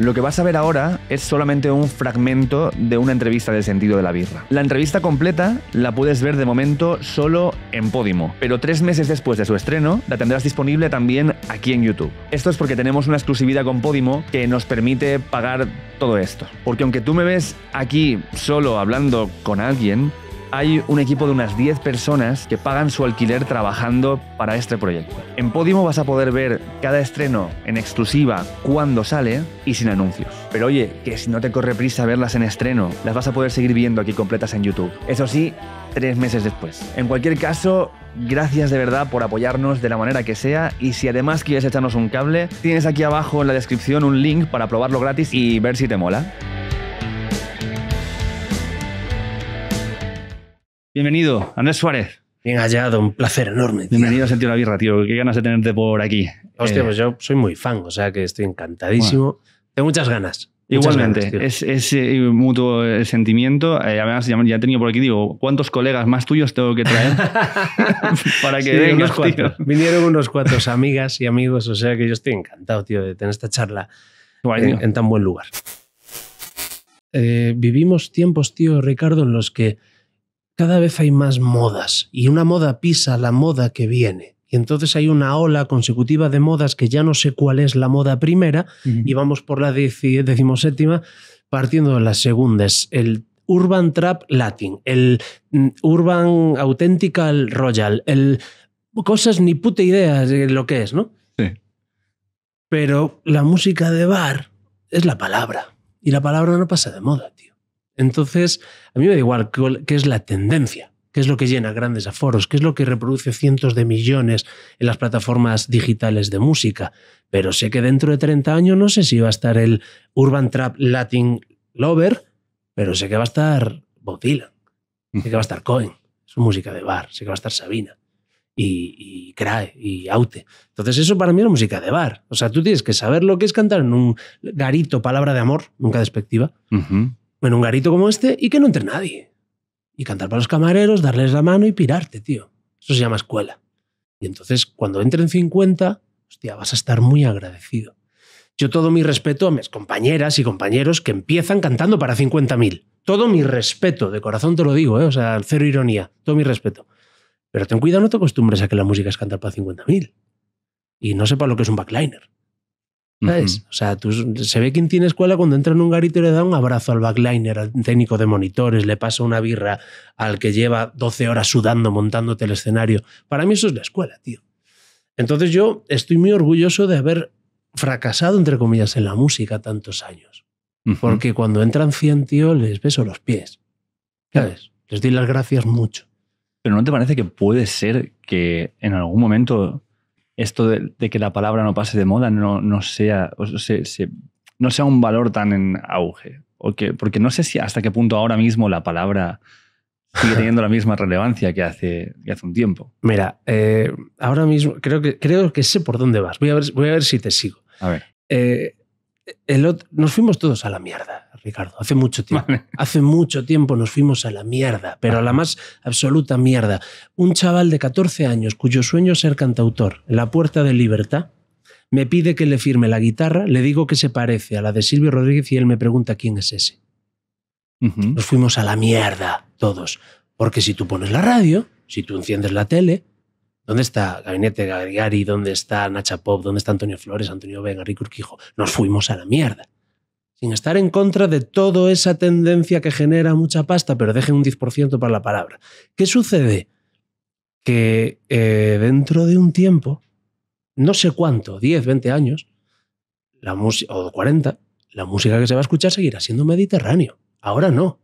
Lo que vas a ver ahora es solamente un fragmento de una entrevista del sentido de la birra. La entrevista completa la puedes ver de momento solo en Podimo, pero tres meses después de su estreno la tendrás disponible también aquí en YouTube. Esto es porque tenemos una exclusividad con Podimo que nos permite pagar todo esto. Porque aunque tú me ves aquí solo hablando con alguien, hay un equipo de unas 10 personas que pagan su alquiler trabajando para este proyecto. En Podimo vas a poder ver cada estreno en exclusiva cuando sale y sin anuncios. Pero oye, que si no te corre prisa verlas en estreno, las vas a poder seguir viendo aquí completas en YouTube. Eso sí, tres meses después. En cualquier caso, gracias de verdad por apoyarnos de la manera que sea y si además quieres echarnos un cable, tienes aquí abajo en la descripción un link para probarlo gratis y ver si te mola. Bienvenido, Andrés Suárez. Bien hallado, un placer enorme. Bienvenido a sentir la Birra, tío. Qué ganas de tenerte por aquí. Hostia, eh, pues yo soy muy fan, o sea que estoy encantadísimo. Tengo muchas ganas. Igualmente, es, es, eh, mutuo el eh, sentimiento. además, ya, he tenido por aquí, digo, ¿cuántos colegas más tuyos tengo que traer? para que cuatro. Vinieron unos cuatro amigas y amigos, o sea que yo estoy encantado, tío, de tener esta charla en, tan buen lugar. vivimos tiempos, tío, Ricardo, en los que cada vez hay más modas y una moda pisa la moda que viene. Y entonces hay una ola consecutiva de modas que ya no sé cuál es la moda primera y vamos por la decimoséptima partiendo de las segundas. El Urban Trap Latin, el mm, Urban Authentical Royal, el cosas ni puta idea de lo que es, ¿no? Sí. Pero la música de bar es la palabra y la palabra no pasa de moda, tío. Entonces, a mí me da igual qué es la tendencia, qué es lo que llena grandes aforos, qué es lo que reproduce cientos de millones en las plataformas digitales de música. Pero sé que dentro de 30 años no sé si va a estar el Urban Trap Latin Lover, pero sé que va a estar Bob Dylan, sé que va a estar Cohen, su música de bar, sé que va a estar Sabina. Y, y Crae y Aute. Entonces, eso para mí es música de bar. O sea, tú tienes que saber lo que es cantar en un garito, palabra de amor, nunca despectiva, en un garito como este y que no entre nadie. Y cantar para los camareros, darles la mano y pirarte, tío. Eso se llama escuela. Y entonces, cuando entren 50, hostia, vas a estar muy agradecido. Yo todo mi respeto a mis compañeras y compañeros que empiezan cantando para 50.000. Todo mi respeto, de corazón te lo digo, ¿eh? o sea, cero ironía, todo mi respeto. Pero ten cuidado, no te acostumbres a que la música es cantar para 50.000. Y no sepa lo que es un backliner. ¿Sabes? O sea, tú, se ve quién tiene escuela cuando entra en un garito y le da un abrazo al backliner, al técnico de monitores, le pasa una birra al que lleva 12 horas sudando, montándote el escenario. Para mí eso es la escuela, tío. Entonces yo estoy muy orgulloso de haber fracasado, entre comillas, en la música tantos años. Porque cuando entran 100, tío, les beso los pies. ¿Sabes? Les doy las gracias mucho. Pero ¿no te parece que puede ser que en algún momento esto de, que la palabra no pase de moda no, sea, no sea un valor tan en auge. porque no sé si hasta qué punto ahora mismo la palabra sigue teniendo la misma relevancia que hace, hace un tiempo. Mira, eh, ahora mismo creo que, creo que sé por dónde vas. Voy a ver, voy a ver si te sigo. A ver. Eh, nos fuimos todos a la mierda. Ricardo, hace mucho tiempo. Hace mucho tiempo nos fuimos a la mierda, pero a la más absoluta mierda. Un chaval de 14 años cuyo sueño es ser cantautor en la puerta de libertad me pide que le firme la guitarra, le digo que se parece a la de Silvio Rodríguez y él me pregunta quién es ese. Nos fuimos a la mierda todos, porque si tú pones la radio, si tú enciendes la tele, ¿Dónde está Gabinete Gargari ¿Dónde está Nacha Pop? ¿Dónde está Antonio Flores, Antonio Vega, Rico Urquijo? Nos fuimos a la mierda sin estar en contra de toda esa tendencia que genera mucha pasta, pero dejen un 10% para la palabra. ¿Qué sucede? Que eh, dentro de un tiempo, no sé cuánto, 10, 20 años, la o 40, la música que se va a escuchar seguirá siendo mediterráneo. Ahora no.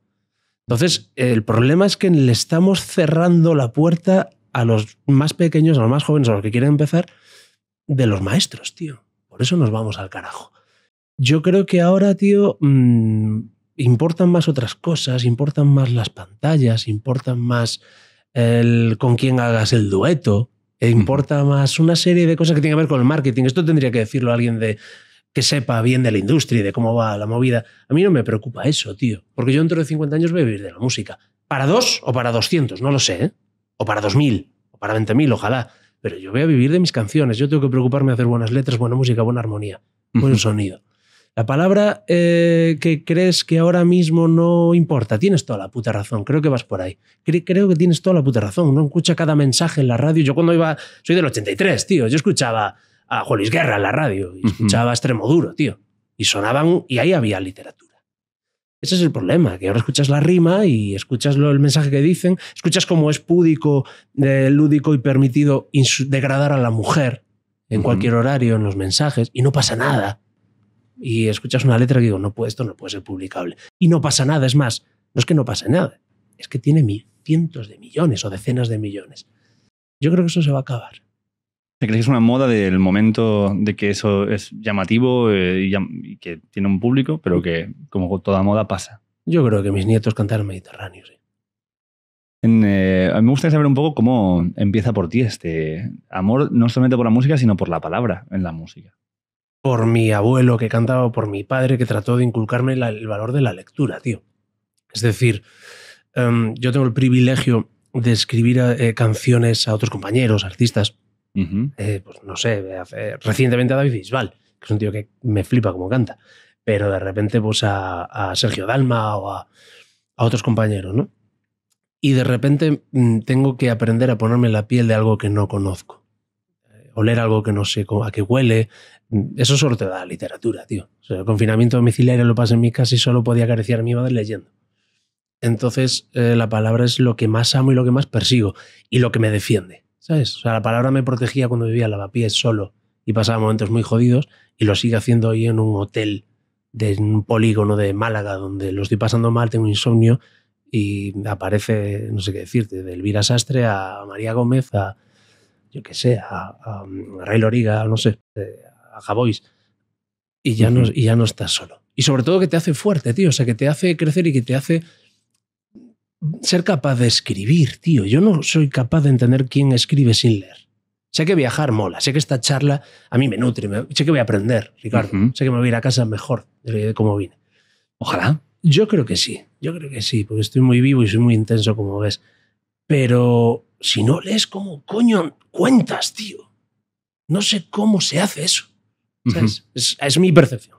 Entonces, el problema es que le estamos cerrando la puerta a los más pequeños, a los más jóvenes, a los que quieren empezar, de los maestros, tío. Por eso nos vamos al carajo. Yo creo que ahora, tío, mm, importan más otras cosas, importan más las pantallas, importan más el, con quién hagas el dueto, e mm. importa más una serie de cosas que tienen que ver con el marketing. Esto tendría que decirlo alguien de que sepa bien de la industria y de cómo va la movida. A mí no me preocupa eso, tío, porque yo dentro de 50 años voy a vivir de la música. Para dos o para 200, no lo sé, ¿eh? o para 2000, o para 20.000, ojalá. Pero yo voy a vivir de mis canciones, yo tengo que preocuparme de hacer buenas letras, buena música, buena armonía, buen sonido. La palabra eh, que crees que ahora mismo no importa, tienes toda la puta razón, creo que vas por ahí. creo que tienes toda la puta razón, no escucha cada mensaje en la radio. Yo cuando iba, soy del 83, tío, yo escuchaba a Jolis Guerra en la radio, y escuchaba a duro, tío, y sonaban, y ahí había literatura. Ese es el problema, que ahora escuchas la rima y escuchas lo, el mensaje que dicen, escuchas cómo es púdico, eh, lúdico y permitido degradar a la mujer en cualquier horario, en los mensajes, y no pasa nada y escuchas una letra que digo, no puede, esto no puede ser publicable. Y no pasa nada, es más, no es que no pase nada, es que tiene cientos de millones o decenas de millones. Yo creo que eso se va a acabar. ¿Te crees que es una moda del momento de que eso es llamativo eh, y, que tiene un público, pero que como toda moda pasa? Yo creo que mis nietos cantaron Mediterráneo, sí. Eh, me gustaría saber un poco cómo empieza por ti este amor, no solamente por la música, sino por la palabra en la música por mi abuelo que cantaba, por mi padre que trató de inculcarme el valor de la lectura, tío. Es decir, em, yo tengo el privilegio de escribir eh, canciones a otros compañeros, artistas. Eh, pues no sé, eh, recientemente a David Bisbal, que es un tío que me flipa como canta, pero de repente pues a, Sergio Dalma o a, a otros compañeros, ¿no? Y de repente mm, tengo que aprender a ponerme la piel de algo que no conozco oler algo que no sé a que huele. Mm, eso solo te da la literatura, tío. el confinamiento domiciliario lo pasé en mi casa y solo podía carecer a mi madre leyendo. Entonces, eh, la palabra es lo que más amo y lo que más persigo y lo que me defiende, ¿sabes? O sea, la palabra me protegía cuando vivía en lavapiés solo y pasaba momentos muy jodidos y lo sigue haciendo hoy en un hotel de un polígono de Málaga donde lo estoy pasando mal, tengo insomnio y aparece, no sé qué decirte, de Elvira Sastre a María Gómez a yo qué sé, a, mm, Ray Loriga, no sé, eh, a Javois, y ya, no, y ya no estás solo. Y sobre todo que te hace fuerte, tío, o sea, que te hace crecer y que te hace ser capaz de escribir, tío. Yo no soy capaz de entender quién escribe sin leer. Sé que viajar mola, sé que esta charla a mí me nutre, sé que voy a aprender, Ricardo. Sé que me voy a ir a casa mejor de cómo vine. Ojalá. Yo creo que sí, yo creo que sí, porque estoy muy vivo y soy muy intenso, como ves. Pero si no lees como, coño cuentas, tío. No sé cómo se hace eso. es, mi percepción.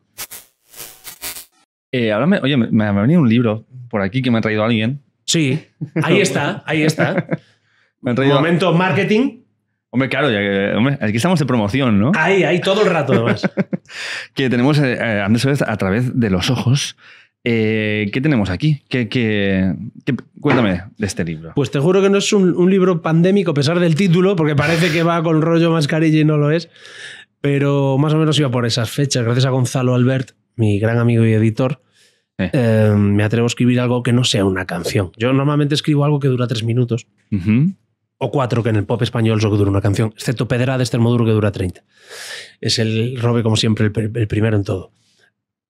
Eh, ahora me, oye, me, ha venido un libro por aquí que me ha traído alguien. Sí, ahí está, ahí está. me Momento marketing. Hombre, claro, ya hombre, aquí estamos de promoción, ¿no? Ahí, ahí, todo el rato, además. que tenemos eh, eh, a través de los ojos, eh, ¿Qué tenemos aquí? ¿Qué, cuéntame de este libro. Pues te juro que no es un, libro pandémico, a pesar del título, porque parece que va con rollo mascarilla y no lo es. Pero más o menos iba por esas fechas, gracias a Gonzalo Albert, mi gran amigo y editor. Eh, me atrevo a escribir algo que no sea una canción. Yo normalmente escribo algo que dura tres minutos. O cuatro, que en el pop español solo dura una canción, excepto Pedrada de este Extremoduro, que dura 30. Es el Robe, como siempre, el primero en todo.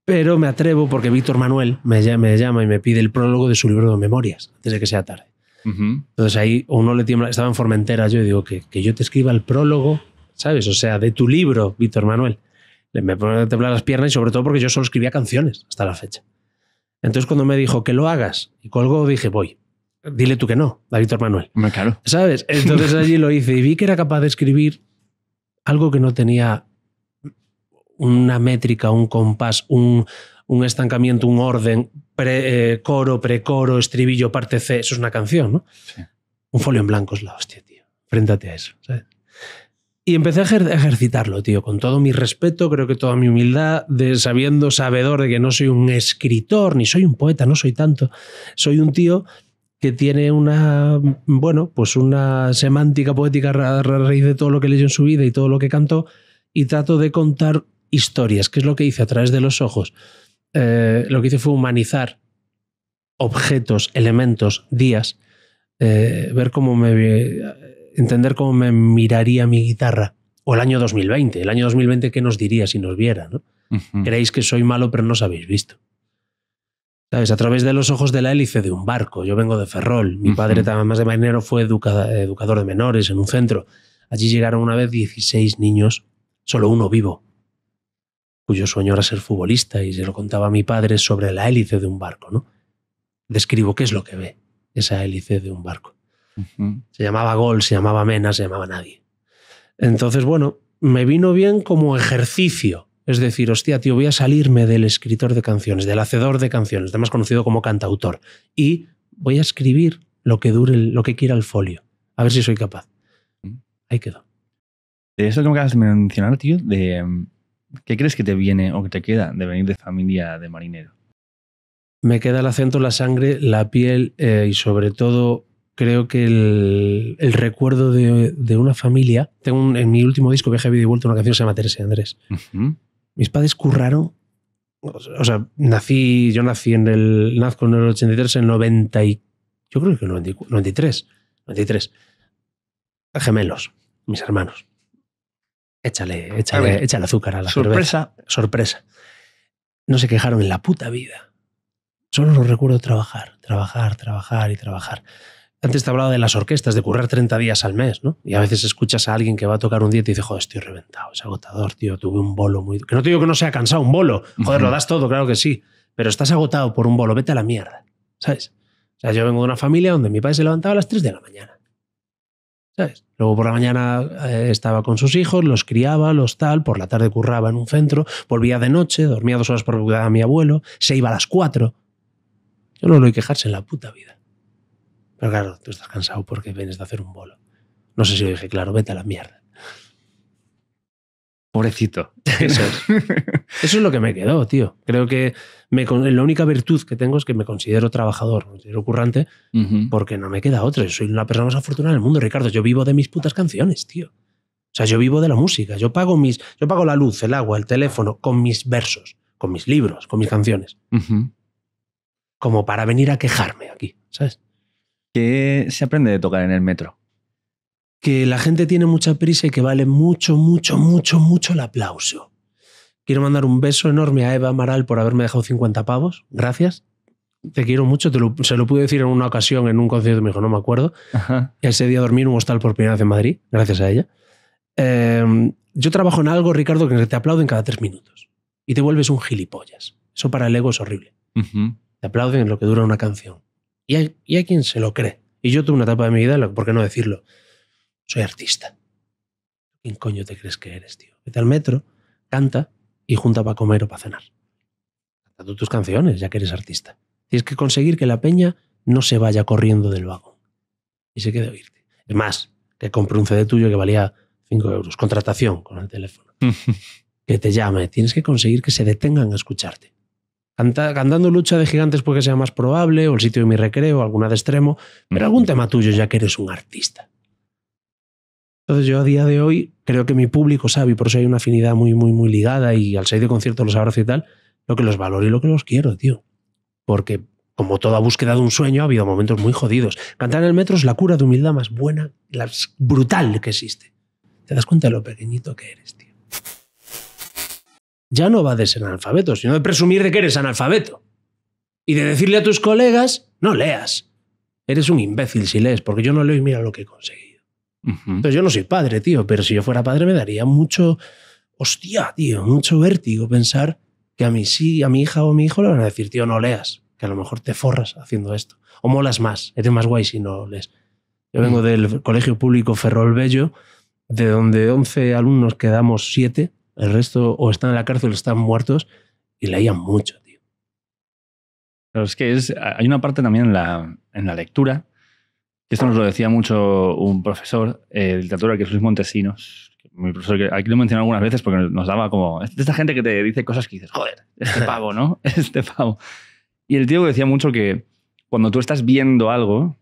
Pero me atrevo porque Víctor Manuel me llama, y me pide el prólogo de su libro de memorias, antes de que sea tarde. Entonces ahí uno le tiembla, estaba en Formentera, yo digo que, que yo te escriba el prólogo, ¿sabes? O sea, de tu libro, Víctor Manuel. Me pone a temblar las piernas y sobre todo porque yo solo escribía canciones hasta la fecha. Entonces cuando me dijo que lo hagas y colgo, dije, voy, dile tú que no, a Víctor Manuel. Me claro. ¿Sabes? Entonces allí lo hice y vi que era capaz de escribir algo que no tenía una métrica, un compás, un, un estancamiento, un orden, pre, eh, coro, precoro, estribillo, parte C, eso es una canción, ¿no? Un folio en blanco es la hostia, tío. Fréntate a eso, Y empecé a ejercitarlo, tío, con todo mi respeto, creo que toda mi humildad, sabiendo, sabedor de que no soy un escritor, ni soy un poeta, no soy tanto. Soy un tío que tiene una, bueno, pues una semántica poética a raíz de todo lo que leyó en su vida y todo lo que cantó, y trato de contar historias, que es lo que hice a través de los ojos. Eh, lo que hice fue humanizar objetos, elementos, días, eh, ver cómo me. entender cómo me miraría mi guitarra. O el año 2020. El año 2020, ¿qué nos diría si nos viera? Creéis que soy malo, pero no os habéis visto. ¿Sabes? A través de los ojos de la hélice de un barco. Yo vengo de Ferrol. Mi padre, además de marinero, fue educador de menores en un centro. Allí llegaron una vez 16 niños, solo uno vivo cuyo sueño era ser futbolista y se lo contaba a mi padre sobre la hélice de un barco, ¿no? Describo qué es lo que ve esa hélice de un barco. Se llamaba Gol, se llamaba Mena, se llamaba nadie. Entonces, bueno, me vino bien como ejercicio. Es decir, hostia, tío, voy a salirme del escritor de canciones, del hacedor de canciones, más conocido como cantautor, y voy a escribir lo que dure, lo que quiera el folio. A ver si soy capaz. Mm. Ahí quedó. De eso que me acabas de mencionar, tío, de ¿Qué crees que te viene o que te queda de venir de familia de marinero? Me queda el acento, la sangre, la piel eh, y sobre todo creo que el, recuerdo de, una familia. Tengo en mi último disco, Viaje, Vida y Vuelta, una canción que se llama Teresa Andrés. Mis padres curraron. O sea, nací, yo nací en el, nazco en el 83, en el 90 y, yo creo que en el 93, 93. Gemelos, mis hermanos. Échale, échale, échale azúcar a la sorpresa. Sorpresa. No se quejaron en la puta vida. Solo los recuerdo trabajar, trabajar, trabajar y trabajar. Antes te hablaba de las orquestas, de currar 30 días al mes, ¿no? Y a veces escuchas a alguien que va a tocar un día y te dice, joder, estoy reventado, es agotador, tío, tuve un bolo muy... Que no te digo que no sea cansado un bolo, joder, lo das todo, claro que sí, pero estás agotado por un bolo, vete a la mierda, ¿sabes? O sea, yo vengo de una familia donde mi padre se levantaba a las 3 de la mañana. Luego por la mañana eh, estaba con sus hijos, los criaba, los tal, por la tarde curraba en un centro, volvía de noche, dormía dos horas por cuidar a mi abuelo, se iba a las cuatro. Yo no lo oí quejarse en la puta vida. Pero claro, tú estás cansado porque vienes de hacer un bolo. No sé si lo dije claro, vete a la mierda. Pobrecito. Eso es. lo que me quedó, tío. Creo que la única virtud que tengo es que me considero trabajador, me considero currante, porque no me queda otra. Soy la persona más afortunada del mundo, Ricardo. Yo vivo de mis putas canciones, tío. O sea, yo vivo de la música. Yo pago, mis, yo pago la luz, el agua, el teléfono, con mis versos, con mis libros, con mis canciones. Como para venir a quejarme aquí, ¿sabes? ¿Qué se aprende de tocar en el metro? que la gente tiene mucha prisa y que vale mucho, mucho, mucho, mucho el aplauso. Quiero mandar un beso enorme a Eva Amaral por haberme dejado 50 pavos. Gracias. Te quiero mucho. Te se lo pude decir en una ocasión en un concierto, me dijo, no me acuerdo. Ese día dormí en un hostal por primera vez en Madrid, gracias a ella. Em, yo trabajo en algo, Ricardo, que te aplauden cada tres minutos y te vuelves un gilipollas. Eso para el ego es horrible. Te aplauden en lo que dura una canción. Y hay, y hay quien se lo cree. Y yo tuve una etapa de mi vida, ¿por qué no decirlo? soy artista. ¿Quién coño te crees que eres, tío? Vete al metro, canta y junta para comer o para cenar. Canta tus canciones, ya que eres artista. Tienes que conseguir que la peña no se vaya corriendo del vagón y se quede a oírte. Es más, que compré un CD tuyo que valía 5 euros, contratación con el teléfono. que te llame, tienes que conseguir que se detengan a escucharte. cantando lucha de gigantes porque sea más probable, o el sitio de mi recreo, alguna de extremo, pero algún tema tuyo ya que eres un artista. Entonces yo a día de hoy creo que mi público sabe, y por eso hay una afinidad muy, muy, muy ligada y al salir de concierto los abrazo y tal, lo que los valoro y lo que los quiero, tío. Porque como toda búsqueda de un sueño ha habido momentos muy jodidos. Cantar en el metro es la cura de humildad más buena, la brutal que existe. Te das cuenta de lo pequeñito que eres, tío. Ya no va de ser analfabeto, sino de presumir de que eres analfabeto. Y de decirle a tus colegas, no leas. Eres un imbécil si lees, porque yo no leo y mira lo que conseguí. Entonces yo no soy padre, tío, pero si yo fuera padre me daría mucho, hostia, tío, mucho vértigo pensar que a mí sí, a mi hija o mi hijo le van a decir, tío, no leas, que a lo mejor te forras haciendo esto. O molas más, eres más guay si no lees. Yo vengo mm. del Colegio Público Ferrol Bello, de donde 11 alumnos quedamos 7, el resto o están en la cárcel o están muertos, y leían mucho, tío. Pero es que es, hay una parte también la, en la lectura esto nos lo decía mucho un profesor el eh, de literatura que es Luis Montesinos, profesor, que aquí lo mencionado algunas veces porque nos daba como. Esta gente que te dice cosas que dices, joder, este pavo, ¿no? Este pavo. Y el tío decía mucho que cuando tú estás viendo algo,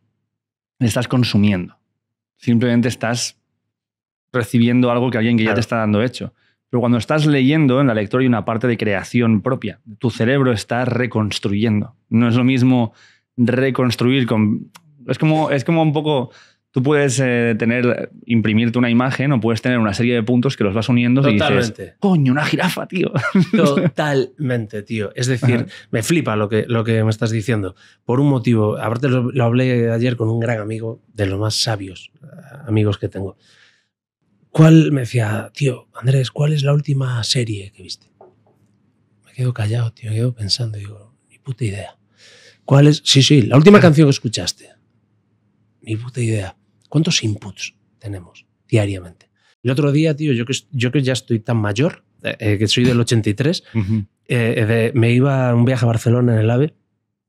estás consumiendo. Simplemente estás recibiendo algo que alguien que ya te está dando hecho. Pero cuando estás leyendo, en la lectura hay una parte de creación propia. Tu cerebro está reconstruyendo. No es lo mismo reconstruir con es como, es como un poco. Tú puedes eh, tener, imprimirte una imagen o puedes tener una serie de puntos que los vas uniendo Totalmente. y dices, coño, una jirafa, tío. Totalmente, tío. Es decir, me flipa lo que, lo que me estás diciendo. Por un motivo, aparte lo, lo, hablé ayer con un gran amigo, de los más sabios eh, amigos que tengo. ¿Cuál, me decía, tío, Andrés, ¿cuál es la última serie que viste? Me quedo callado, tío, me quedo pensando, digo, ni puta idea. ¿Cuál es? Sí, sí, la última canción que escuchaste ni puta idea. ¿Cuántos inputs tenemos diariamente? El otro día, tío, yo que, yo que ya estoy tan mayor, eh, eh, que soy del 83, eh, me iba a un viaje a Barcelona en el AVE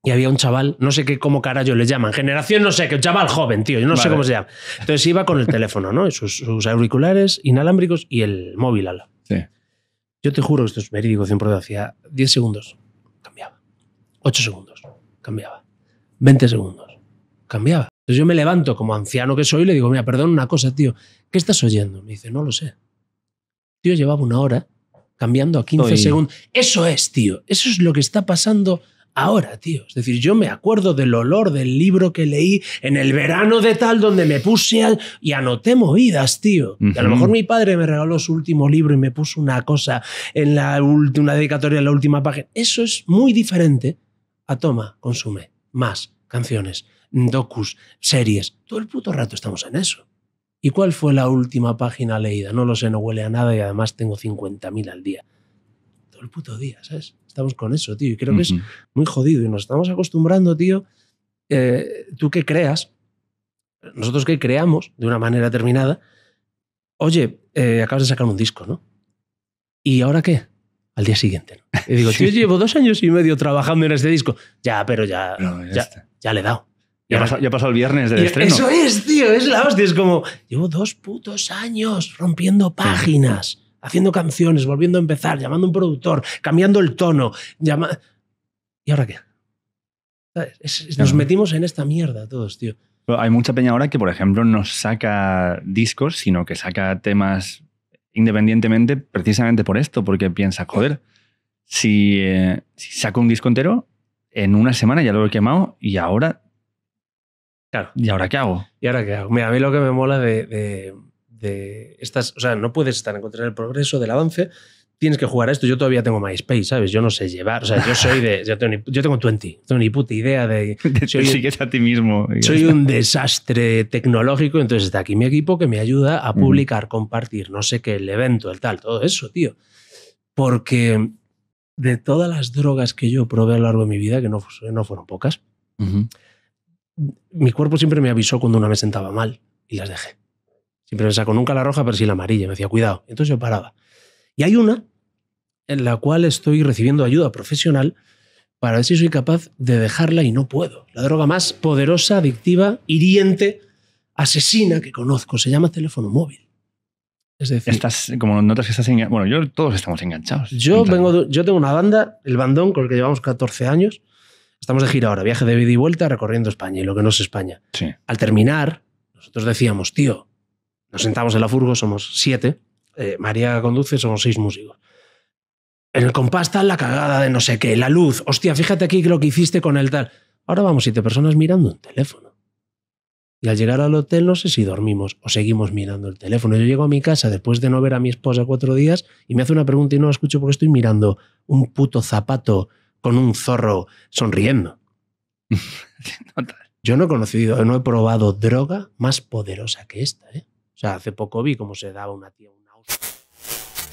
y había un chaval, no sé qué, cómo carajo le llaman, generación no sé, que un chaval joven, tío, yo no sé cómo se llama. Entonces iba con el teléfono, ¿no? Sus, sus auriculares inalámbricos y el móvil ala. Sí. Yo te juro que esto es verídico 100%, hacía 10 segundos, cambiaba. 8 segundos, cambiaba. 20 segundos, cambiaba. Entonces yo me levanto como anciano que soy y le digo, mira, perdón una cosa, tío, ¿qué estás oyendo? Me dice, no lo sé. Tío, llevaba una hora cambiando a 15 segundos. Eso es, tío, eso es lo que está pasando ahora, tío. Es decir, yo me acuerdo del olor del libro que leí en el verano de tal, donde me puse y anoté movidas, tío. a lo mejor mi padre me regaló su último libro y me puso una cosa en la última dedicatoria, en la última página. Eso es muy diferente a toma, consume, más canciones docus, series. Todo el puto rato estamos en eso. ¿Y cuál fue la última página leída? No lo sé, no huele a nada y además tengo 50.000 al día. Todo el puto día, ¿sabes? Estamos con eso, tío. Y creo que es muy jodido y nos estamos acostumbrando, tío. Eh, tú que creas, nosotros que creamos de una manera determinada, oye, eh, acabas de sacar un disco, ¿no? ¿Y ahora qué? Al día siguiente, ¿no? Y digo, yo llevo dos años y medio trabajando en este disco. Ya, pero ya, ya le he dado. Ya, ha pasado el viernes del estreno. Eso es, tío, es la hostia. Es como, llevo dos putos años rompiendo páginas, haciendo canciones, volviendo a empezar, llamando a un productor, cambiando el tono. ¿Y ahora qué? nos metimos en esta mierda todos, tío. hay mucha peña ahora que, por ejemplo, no saca discos, sino que saca temas independientemente precisamente por esto, porque piensa, joder, si, eh, si saco un disco entero, en una semana ya lo he quemado y ahora Claro. ¿Y ahora qué hago? ¿Y ahora qué hago? Mira, a mí lo que me mola de, estas. O sea, no puedes estar en contra del progreso, del avance. Tienes que jugar a esto. Yo todavía tengo MySpace, ¿sabes? Yo no sé llevar. O sea, yo soy de. Yo tengo, yo tengo Tengo ni puta idea de. Soy sigues a ti mismo. Soy un desastre tecnológico. Entonces está aquí mi equipo que me ayuda a publicar, compartir, no sé qué, el evento, el tal, todo eso, tío. Porque de todas las drogas que yo probé a lo largo de mi vida, que no, no fueron pocas, mi cuerpo siempre me avisó cuando una me sentaba mal y las dejé. Siempre me sacó nunca la roja, pero sí la amarilla. Me decía, cuidado. Entonces yo paraba. Y hay una en la cual estoy recibiendo ayuda profesional para ver si soy capaz de dejarla y no puedo. La droga más poderosa, adictiva, hiriente, asesina que conozco se llama teléfono móvil. Es decir, como notas que estás Bueno, todos estamos enganchados. Yo, vengo yo tengo una banda, el bandón, con el que llevamos 14 años. Estamos de gira ahora, viaje de vida y vuelta recorriendo España y lo que no es España. Al terminar, nosotros decíamos, tío, nos sentamos en la furgo, somos siete, eh, María conduce, somos seis músicos. En el compás está la cagada de no sé qué, la luz, hostia, fíjate aquí lo que hiciste con el tal. Ahora vamos siete personas mirando un teléfono. Y al llegar al hotel no sé si dormimos o seguimos mirando el teléfono. Yo llego a mi casa después de no ver a mi esposa cuatro días y me hace una pregunta y no la escucho porque estoy mirando un puto zapato con un zorro sonriendo. Yo no he conocido, no he probado droga más poderosa que esta. ¿eh? O sea, hace poco vi cómo se daba una tía una auto.